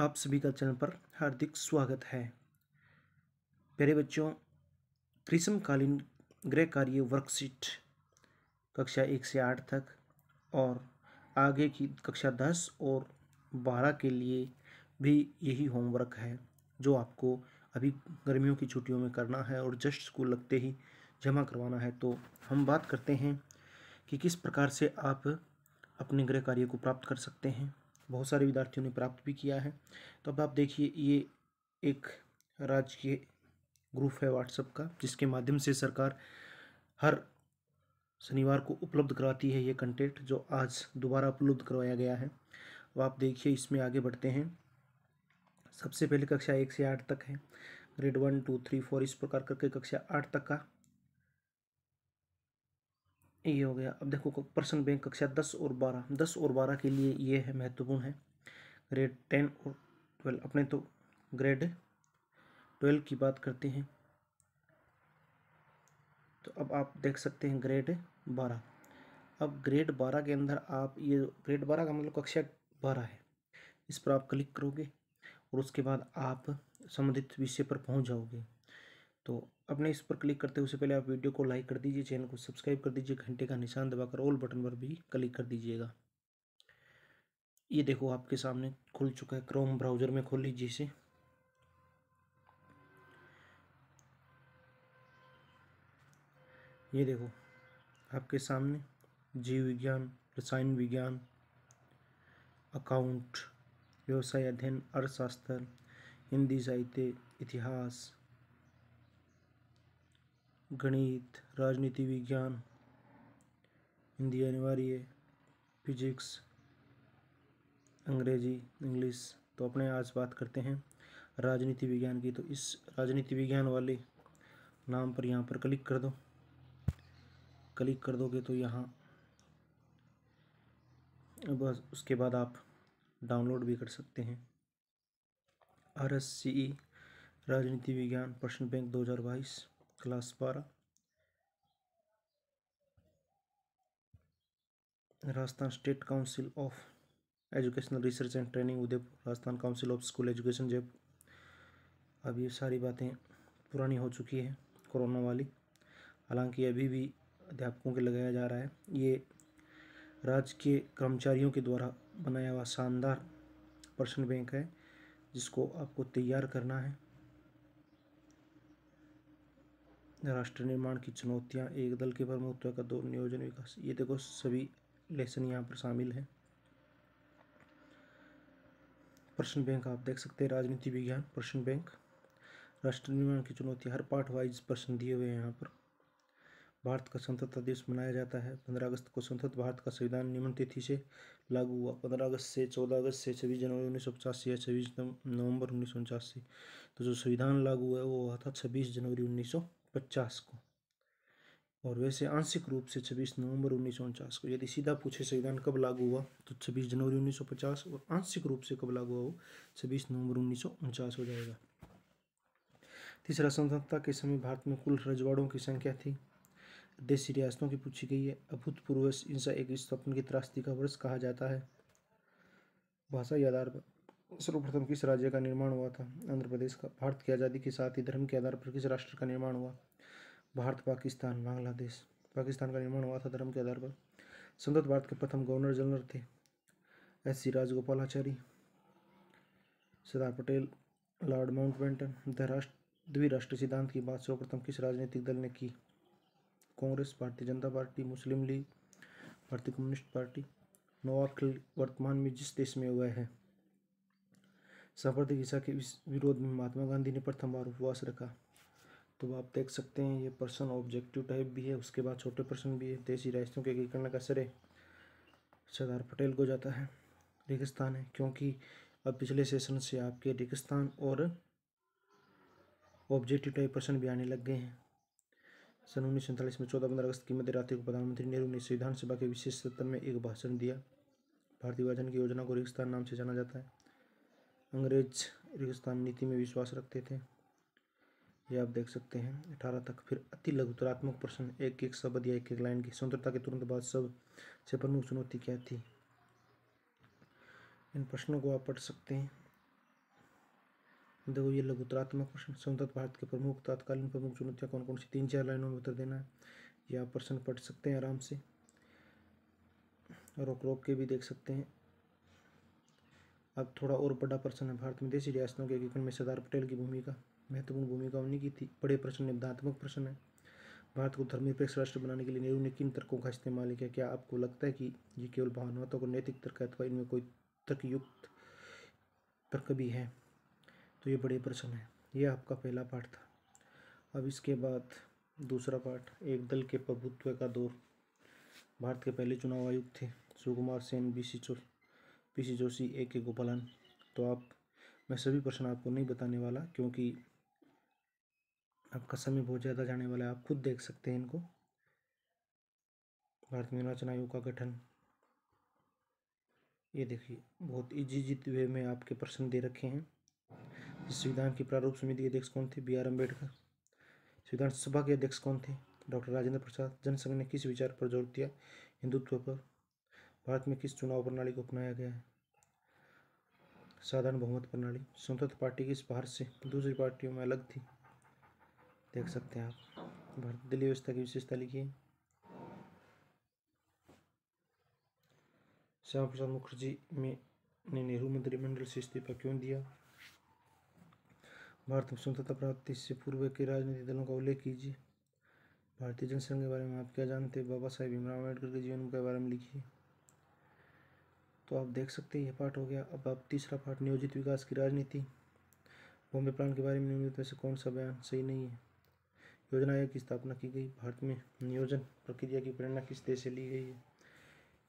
आप सभी का चैनल पर हार्दिक स्वागत है प्यारे बच्चों ग्रीष्मकालीन गृह कार्य वर्कशीट कक्षा एक से आठ तक और आगे की कक्षा दस और बारह के लिए भी यही होमवर्क है जो आपको अभी गर्मियों की छुट्टियों में करना है और जस्ट स्कूल लगते ही जमा करवाना है तो हम बात करते हैं कि किस प्रकार से आप अपने गृह कार्य को प्राप्त कर सकते हैं बहुत सारे विद्यार्थियों ने प्राप्त भी किया है तो अब आप देखिए ये एक राजकीय ग्रुप है व्हाट्सएप का जिसके माध्यम से सरकार हर शनिवार को उपलब्ध कराती है ये कंटेंट जो आज दोबारा उपलब्ध करवाया गया है अब आप देखिए इसमें आगे बढ़ते हैं सबसे पहले कक्षा एक से आठ तक है grade one two three four इस प्रकार करके कक्षा आठ तक का ये हो गया अब देखो प्रश्न बैंक कक्षा दस और बारह दस और बारह के लिए ये है महत्वपूर्ण है ग्रेड टेन और ट्वेल्व अपने तो ग्रेड ट्वेल्व की बात करते हैं तो अब आप देख सकते हैं ग्रेड बारह अब ग्रेड बारह के अंदर आप ये ग्रेड बारह का मतलब कक्षा बारह है इस पर आप क्लिक करोगे और उसके बाद आप संबंधित विषय पर पहुंच जाओगे तो अपने इस पर क्लिक करते हुए पहले आप वीडियो को लाइक कर दीजिए चैनल को सब्सक्राइब कर दीजिए घंटे का निशान दबाकर ऑल बटन पर भी क्लिक कर दीजिएगा ये देखो आपके सामने खुल चुका है क्रोम ब्राउज़र में खोल लीजिए इसे ये देखो आपके सामने जीव विज्ञान रसायन विज्ञान अकाउंट व्यवसाय अध्ययन अर्थशास्त्र हिंदी साहित्य इतिहास गणित राजनीति विज्ञान हिंदी अनिवार्य फिजिक्स अंग्रेजी इंग्लिश तो अपने आज बात करते हैं राजनीति विज्ञान की तो इस राजनीति विज्ञान वाले नाम पर यहाँ पर क्लिक कर दो क्लिक कर दोगे तो यहाँ बस उसके बाद आप डाउनलोड भी कर सकते हैं आर एस सी ई राजनीति विज्ञान प्रश्न बैंक दो हज़ार बाईस क्लास बारह Rajasthan state council of educational research and training Udaipur Rajasthan council of school education Jaipur अब ये सारी बातें पुरानी हो चुकी है कोरोना वाली हालांकि अभी भी अध्यापकों के लगाया जा रहा है ये राज्य के कर्मचारियों के द्वारा बनाया हुआ शानदार पर्सन बैंक है जिसको आपको तैयार करना है राष्ट्र निर्माण की चुनौतियाँ एक दल के प्रमुखत्व का दो नियोजन विकास ये देखो सभी लेसन यहाँ पर शामिल है प्रश्न बैंक आप देख सकते हैं राजनीति विज्ञान प्रश्न बैंक राष्ट्र निर्माण की चुनौती हर पार्ट वाइज प्रश्न दिए हुए हैं यहाँ पर भारत का स्वतंत्रता दिवस मनाया जाता है पंद्रह अगस्त को स्वतंत्र भारत का संविधान निम्न तिथि से लागू हुआ पंद्रह अगस्त से चौदह अगस्त से छब्बीस जनवरी उन्नीस सौ पचासी या छब्बीस नवंबर उन्नीस सौ उनचासी तो जो संविधान लागू हुआ है वो हुआ था छब्बीस जनवरी उन्नीस सौ पचास को और वैसे आंशिक रूप से छब्बीस नवंबर उन्नीस को यदि सीधा पूछे संविधान कब लागू हुआ तो छब्बीस जनवरी पचास और आंशिक रूप से कब लागू हुआ वो छब्बीस नवंबर उन्नीस सौ उनचास हो जाएगा तीसरा स्वतंत्रता के समय भारत में कुल रजवाड़ों की संख्या थी देशी रियासतों की पूछी गई है अभूतपूर्व हिंसा एक स्थापन की त्रास्ती का वर्ष कहा जाता है भाषा आधार पर सर्वप्रथम किस राज्य का निर्माण हुआ था आंध्र प्रदेश का भारत की आज़ादी के साथ ही धर्म के आधार पर किस राष्ट्र का निर्माण हुआ भारत पाकिस्तान बांग्लादेश पाकिस्तान का निर्माण हुआ था धर्म के आधार पर संतत भारत के प्रथम गवर्नर जनरल थे S C Rajagopalachari Sardar Patel lord Mountbatten धराष्ट्र द्विराष्ट्र सिद्धांत की बात सर्वप्रथम किस राजनीतिक दल ने की Congress Bharatiya Janata Party Muslim League Bharatiya Communist Party नवाब वर्तमान में जिस देश में हुए हैं सावर्धक हिंसा के विरोध में महात्मा गांधी ने प्रथम बार उपवास रखा तो आप देख सकते हैं ये पर्सन ऑब्जेक्टिव टाइप भी है उसके बाद छोटे पर्सन भी है देसी राइसों के एकीकरण का श्रेय सरदार पटेल को जाता है रेगिस्तान है क्योंकि अब पिछले सेशन से आपके रेगिस्तान और ऑब्जेक्टिव टाइप पर्सन भी आने लग गए हैं सन उन्नीस में चौदह पंद्रह अगस्त की मध्य रात्रि को प्रधानमंत्री नेहरू ने संविधान सभा के विशेष सत्र में एक भाषण दिया भारतीय विभाजन की योजना को रेगिस्तान नाम से जाना जाता है अंग्रेज रेगिस्तान नीति में विश्वास रखते थे ये आप देख सकते हैं अठारह तक फिर अति लघुतरात्मक प्रश्न एक एक शब्द या एक एक लाइन की स्वतंत्रता के तुरंत बाद सब से प्रमुख चुनौती क्या थी इन प्रश्नों को आप पढ़ सकते हैं देखो ये लघुतरात्मक प्रश्न स्वतंत्र भारत के प्रमुख तत्कालीन प्रमुख चुनौतियाँ कौन कौन सी तीन चार लाइनों में उत्तर देना है ये आप प्रश्न पढ़ सकते हैं आराम से रोक रोक के भी देख सकते हैं अब थोड़ा और बड़ा प्रश्न है भारत में देशी रियासतों के एकीकरण में सरदार पटेल की भूमिका महत्वपूर्ण भूमिका उन्हीं की थी बड़े प्रश्न निबंधात्मक प्रश्न है भारत को धर्मनिरपेक्ष राष्ट्र बनाने के लिए नेहरू ने किन तर्कों का इस्तेमाल किया क्या आपको लगता है कि ये केवल भावनात्मक और नैतिक तर्क अथवा इनमें कोई तर्कयुक्त तर्क भी है तो ये बड़े प्रश्न है ये आपका पहला पाठ था अब इसके बाद दूसरा पाठ एक दल के प्रभुत्व का दौर भारत के पहले चुनाव आयुक्त थे सुकुमार सेन बी सी चोर पीसी जोशी ए के गोपालन तो आप मैं सभी प्रश्न आपको नहीं बताने वाला क्योंकि आपका समय बहुत ज़्यादा जाने वाला है आप खुद देख सकते हैं इनको भारत में निर्वाचन आयोग का गठन ये देखिए बहुत इजी जीत वे में आपके प्रश्न दे रखे हैं संविधान की प्रारूप समिति के अध्यक्ष कौन थे बी आर अम्बेडकर संविधान सभा के अध्यक्ष कौन थे डॉक्टर राजेंद्र प्रसाद जनसंघ ने किस विचार पर जोर दिया हिंदुत्व पर भारत में किस चुनाव प्रणाली को अपनाया गया है साधारण बहुमत प्रणाली स्वतंत्र पार्टी की सिफारिश से दूसरी पार्टियों में अलग थी देख सकते हैं आप भारत दिल्ली व्यवस्था की विशेषता लिखिए श्यामा प्रसाद मुखर्जी में ने नेहरू मंत्रिमंडल से इस्तीफा क्यों दिया भारत में स्वतंत्रता प्राप्ति से पूर्व के राजनीतिक दलों का उल्लेख कीजिए भारतीय जनसंघ के बारे में आप क्या जानते हैं बाबा साहेब भीमराव अम्बेडकर के जीवन के बारे में लिखिए तो आप देख सकते हैं यह पार्ट हो गया अब आप तीसरा पार्ट नियोजित विकास की राजनीति बॉम्बे प्लान के बारे में नियोजित से कौन सा बयान सही नहीं है योजना आयोग की स्थापना की गई भारत में नियोजन प्रक्रिया की प्रेरणा किस देश से ली गई है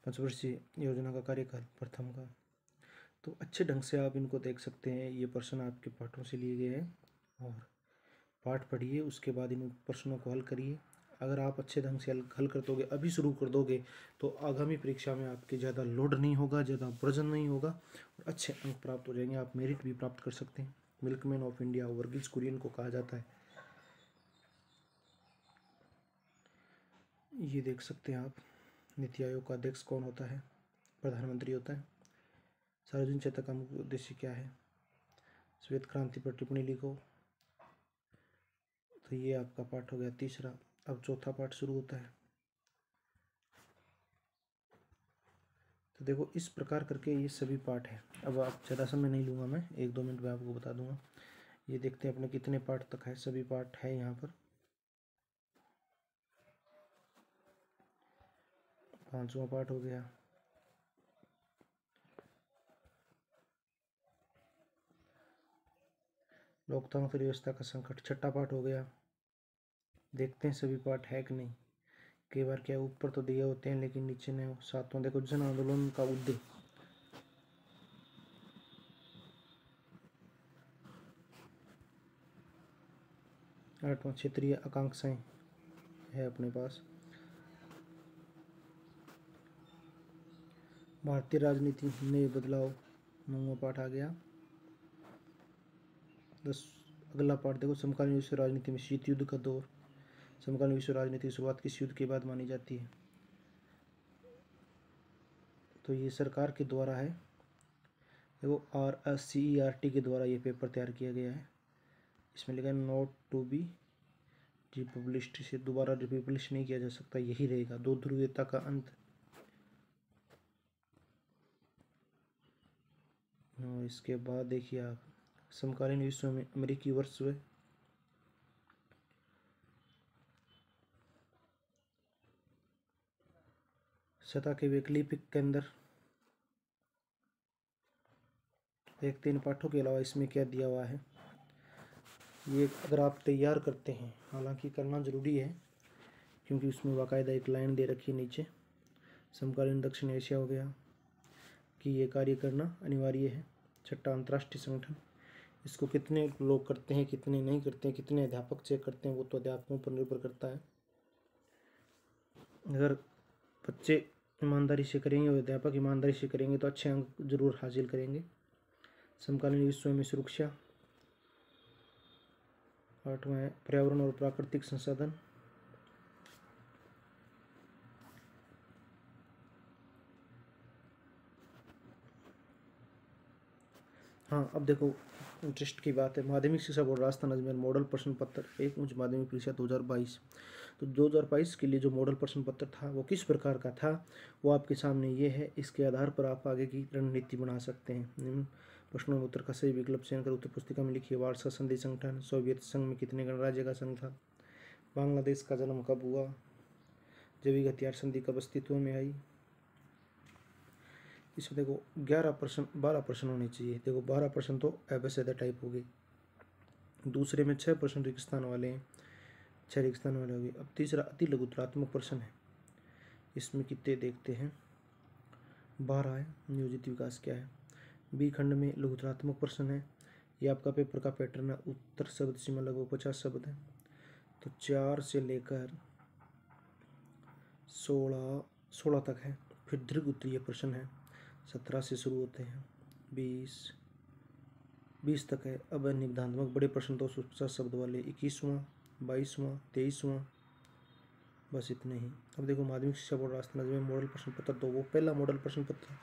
पंचवर्षीय योजना का कार्यकाल प्रथम का तो अच्छे ढंग से आप इनको देख सकते हैं ये प्रश्न आपके पाठों से लिए गए हैं और पाठ पढ़िए उसके बाद इन प्रश्नों को हल करिए अगर आप अच्छे ढंग से हल कर दोगे अभी शुरू कर दोगे तो आगामी परीक्षा में आपके ज़्यादा लोड नहीं होगा ज़्यादा वजन नहीं होगा और अच्छे अंक प्राप्त हो जाएंगे आप मेरिट भी प्राप्त कर सकते हैं milkman of India Verghese Kurien को कहा जाता है ये देख सकते हैं आप नीति आयोग का अध्यक्ष कौन होता है प्रधानमंत्री होता है सार्वजनिक चेतक का मुख्य उद्देश्य क्या है श्वेत क्रांति पर टिप्पणी लिखो तो ये आपका पाठ हो गया तीसरा अब चौथा पार्ट शुरू होता है तो देखो इस प्रकार करके ये सभी पार्ट है अब आप ज़्यादा समय नहीं लूँगा मैं एक दो मिनट में आपको बता दूँगा ये देखते हैं अपने कितने पार्ट तक है सभी पार्ट है यहाँ पर पाँचवा पार्ट हो गया लोकतंत्र व्यवस्था का संकट छठा पार्ट हो गया देखते हैं सभी पार्ट है कि नहीं कई बार क्या ऊपर तो दिए होते हैं लेकिन नीचे ने सातों देखो जन आंदोलन का उद्देश्य आठवां क्षेत्रीय आकांक्षाएं है अपने पास भारतीय राजनीति में बदलाव नौवा पाठ आ गया दस अगला पाठ देखो समकालीन विश्व राजनीति में शीत युद्ध का दौर समकालीन विश्व राजनीति की शुरुआत किस युद्ध के बाद मानी जाती है तो ये सरकार के द्वारा है वो R S C E R T के द्वारा ये पेपर तैयार किया गया है इसमें लिखा है नॉट टू बी रिपब्लिश्ड से दोबारा रिपब्लिश नहीं किया जा सकता यही रहेगा दो ध्रुवीयता का अंत और इसके बाद देखिए आप समकालीन विश्व में अमेरिकी वर्ष सतह के वैकल्पिक के अंदर एक तीन पाठों के अलावा इसमें क्या दिया हुआ है ये अगर आप तैयार करते हैं हालांकि करना ज़रूरी है क्योंकि उसमें बाकायदा एक लाइन दे रखी है नीचे समकालीन दक्षिण एशिया हो गया कि ये कार्य करना अनिवार्य है छठा अंतर्राष्ट्रीय संगठन इसको कितने लोग करते हैं कितने नहीं करते हैं कितने अध्यापक चेक करते हैं वो तो अध्यापकों पर निर्भर करता है अगर बच्चे ईमानदारी से करेंगे और अध्यापक ईमानदारी से करेंगे तो अच्छे अंक जरूर हासिल करेंगे समकालीन विश्व में सुरक्षा आठवें पर्यावरण और प्राकृतिक संसाधन हाँ अब देखो इंटरेस्ट की बात है माध्यमिक शिक्षा बोर्ड राजस्थान अजमेर मॉडल प्रश्न पत्र एक उच्च माध्यमिक परीक्षा दो हज़ार बाईस तो 2022 के लिए जो मॉडल प्रश्न पत्र था वो किस प्रकार का था वो आपके सामने ये है इसके आधार पर आप आगे की रणनीति बना सकते हैं निम्न प्रश्नों में उत्तर का सही विकल्प चयन कर उत्तर पुस्तिका में लिखिए वार्सा संधि संगठन सोवियत संघ में कितने गणराज्य का संघ था बांग्लादेश का जन्म कब हुआ जैविक हथियार संधि कब अस्तित्व में आई इसमें देखो ग्यारह प्रश्न बारह प्रश्न होने चाहिए देखो बारह प्रश्न तो एबस टाइप हो गई दूसरे में छः परसेंट रिक्स्तान वाले हैं अच्छा रेगिस्तान वाले होगी अब तीसरा अति लघुतरात्मक प्रश्न है इसमें कितने देखते हैं बारह है नियोजित विकास क्या है बी खंड में लघुतरात्मक प्रश्न है ये आपका पेपर का पैटर्न है उत्तर शब्द सीमा लगभग पचास शब्द है तो चार से लेकर सोलह सोलह तक है फिर दीर्घ उत्तरीय प्रश्न है सत्रह से शुरू होते हैं बीस बीस तक है अब निबंधात्मक बड़े प्रश्न दो तो सौ पचास शब्द वाले इक्कीसवां बाईसवां तेईसवां बस इतने ही अब देखो माध्यमिक शिक्षा बोर्ड राष्ट्र राज्य में मॉडल प्रश्न पत्र दो तो वो पहला मॉडल प्रश्न पत्र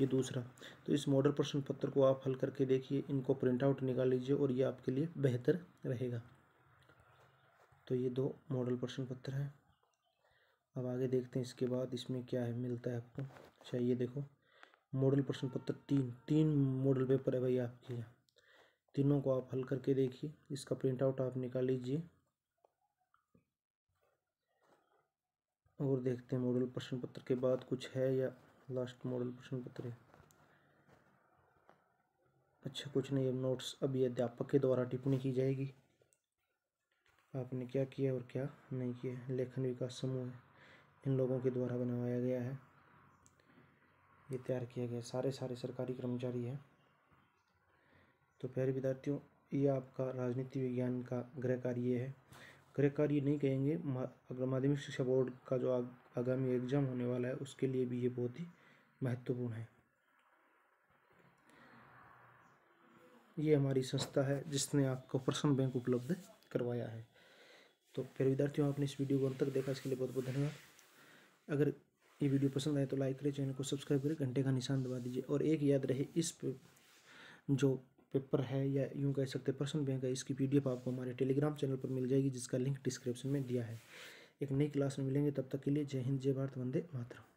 ये दूसरा तो इस मॉडल प्रश्न पत्र को आप हल करके देखिए इनको प्रिंट आउट निकाल लीजिए और ये आपके लिए बेहतर रहेगा तो ये दो मॉडल प्रश्न पत्र हैं अब आगे देखते हैं इसके बाद इसमें क्या है मिलता है आपको अच्छा ये देखो मॉडल प्रश्न पत्र तीन तीन मॉडल पेपर है भाई आपके यहाँ तीनों को आप हल करके देखिए इसका प्रिंट आउट आप निकाल लीजिए और देखते हैं मॉडल प्रश्न पत्र के बाद कुछ है या लास्ट मॉडल प्रश्न पत्र है अच्छा कुछ नहीं अब नोट्स अभी अध्यापक के द्वारा टिप्पणी की जाएगी आपने क्या किया और क्या नहीं किया लेखन विकास समूह इन लोगों के द्वारा बनाया गया है ये तैयार किया गया सारे सारे सरकारी कर्मचारी हैं तो प्यारे विद्यार्थियों ये आपका राजनीति विज्ञान का गृह कार्य है क्रयकार ये नहीं कहेंगे अगर माध्यमिक शिक्षा बोर्ड का जो आगामी एग्जाम होने वाला है उसके लिए भी ये बहुत ही महत्वपूर्ण है ये हमारी संस्था है जिसने आपको प्रश्न बैंक उपलब्ध करवाया है तो फिर विद्यार्थियों आपने इस वीडियो को अंत तक देखा इसके लिए बहुत बहुत धन्यवाद अगर ये वीडियो पसंद आए तो लाइक करें चैनल को सब्सक्राइब करें घंटे का निशान दबा दीजिए और एक याद रहे इस जो पेपर है या यूँ कह सकते हैं पर्सन बैंक है इसकी पी आपको हमारे टेलीग्राम चैनल पर मिल जाएगी जिसका लिंक डिस्क्रिप्शन में दिया है एक नई क्लास में मिलेंगे तब तक के लिए जय हिंद जय भारत वंदे मातरम